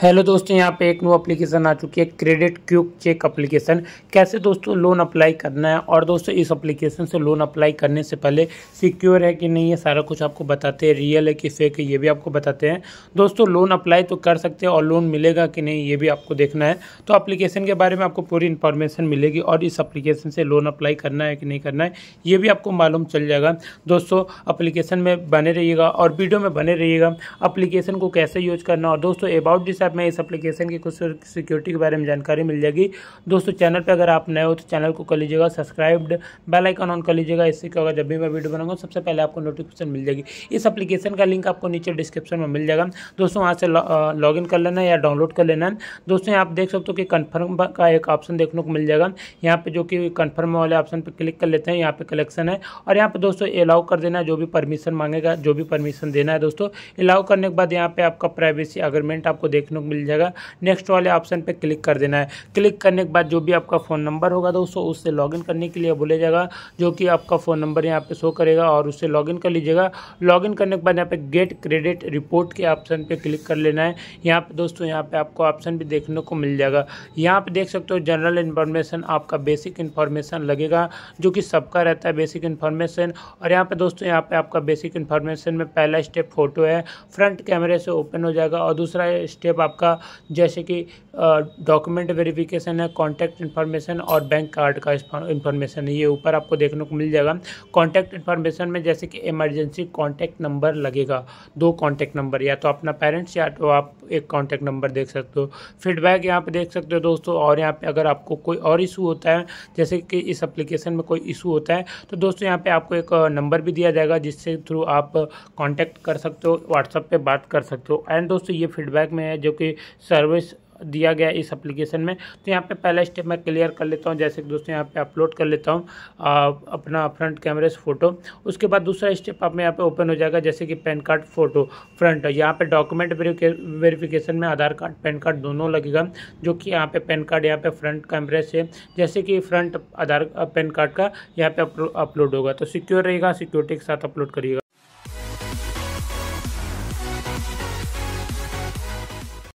hello दोस्तों यहाँ पे एक नो एप्लीकेशन आ चुकी है क्रेडिट क्यूक चेक एप्लीकेशन कैसे दोस्तों लोन अप्लाई करना है और दोस्तों इस एप्लीकेशन से लोन अप्लाई करने से पहले सिक्योर है कि नहीं है सारा कुछ आपको बताते हैं रियल है कि फेक है ये भी आपको बताते हैं दोस्तों लोन अप्लाई तो कर सकते हैं और लोन मिलेगा कि नहीं ये भी आपको देखना है तो अप्लीकेशन के बारे में आपको पूरी इन्फॉर्मेशन मिलेगी और इस अप्लीकेशन से लोन अप्लाई करना है कि नहीं करना है ये भी आपको मालूम चल जाएगा दोस्तों अप्लीकेशन में बने रहिएगा और वीडियो में बने रहिएगा अप्लीकेशन को कैसे यूज करना और दोस्तों अबाउट दिस आप में इस एप्लीकेशन की कुछ सिक्योरिटी के बारे में जानकारी मिल जाएगी दोस्तों चैनल पर अगर आप नए हो तो चैनल को कर लीजिएगा सब्सक्राइब्ड बेल आइकन ऑन कर लीजिएगा इससे क्या होगा जब भी मैं वीडियो बनाऊंगा सबसे पहले आपको नोटिफिकेशन मिल जाएगी इस एप्लीकेशन का लिंक आपको नीचे डिस्क्रिप्शन में मिल जाएगा दोस्तों वहाँ से लॉग इन कर लेना या डाउनलोड कर लेना दोस्तों आप देख सकते हो कि कन्फर्म का एक ऑप्शन देखने को मिल जाएगा यहाँ पर जो कि कन्फर्म वाले ऑप्शन पर क्लिक कर लेते हैं यहाँ पर कलेक्शन है और यहाँ पर दोस्तों अलाउ कर देना जो भी परमिशन मांगेगा जो भी परमिशन देना है दोस्तों अलाउ करने के बाद यहाँ पे आपका प्राइवेसी अग्रीमेंट आपको देखने लोग मिल जाएगा नेक्स्ट वाले ऑप्शन पर क्लिक कर देना है क्लिक करने के बाद जो भी आपका फ़ोन नंबर होगा दोस्तों उससे लॉगिन करने के लिए बोले जाएगा जो कि आपका फ़ोन नंबर यहाँ पे शो करेगा और उससे लॉगिन कर लीजिएगा लॉगिन करने के बाद यहाँ पे गेट क्रेडिट रिपोर्ट के ऑप्शन पे क्लिक कर लेना है यहाँ पे दोस्तों यहाँ पे आपको ऑप्शन भी देखने को मिल जाएगा यहाँ पे देख सकते हो जनरल इन्फॉर्मेशन आपका बेसिक इन्फॉर्मेशन लगेगा जो कि सबका रहता है बेसिक इन्फॉर्मेशन और यहाँ पर दोस्तों यहाँ पर आपका बेसिक इन्फॉर्मेशन में पहला स्टेप फोटो है फ्रंट कैमरे से ओपन हो जाएगा और दूसरा स्टेप आपका जैसे कि डॉक्यूमेंट वेरिफिकेशन है कॉन्टैक्ट इन्फॉर्मेशन और बैंक कार्ड का इन्फॉर्मेशन है ये ऊपर आपको देखने को मिल जाएगा कॉन्टैक्ट इन्फॉर्मेशन में जैसे कि इमरजेंसी कॉन्टैक्ट नंबर लगेगा दो कॉन्टैक्ट नंबर या तो अपना पेरेंट्स या तो आप एक कॉन्टैक्ट नंबर देख सकते हो फीडबैक यहाँ पर देख सकते हो दोस्तों और यहाँ पर अगर आपको कोई और इशू होता है जैसे कि इस अप्लीकेशन में कोई इशू होता है तो दोस्तों यहाँ पर आपको एक नंबर भी दिया जाएगा जिससे थ्रू आप कॉन्टैक्ट कर सकते हो व्हाट्सअप पर बात कर सकते हो एंड दोस्तों ये फीडबैक में है जो की सर्विस दिया गया इस एप्लीकेशन में तो यहाँ पे पहला स्टेप मैं क्लियर कर लेता हूँ जैसे कि दोस्तों यहाँ पे अपलोड कर लेता हूँ अपना फ्रंट कैमरे से फ़ोटो उसके बाद दूसरा स्टेप आप में यहाँ पे ओपन हो जाएगा जैसे कि पैन कार्ड फोटो फ्रंट यहाँ पे डॉक्यूमेंट वेरिफिकेशन में आधार कार्ड पैन कार्ड दोनों लगेगा जो कि यहाँ पर पैन कार्ड यहाँ पे फ्रंट कैमरे से जैसे कि फ्रंट आधार पैन कार्ड का यहाँ पर अपलोड होगा तो सिक्योर रहेगा सिक्योरिटी के साथ अपलोड करिएगा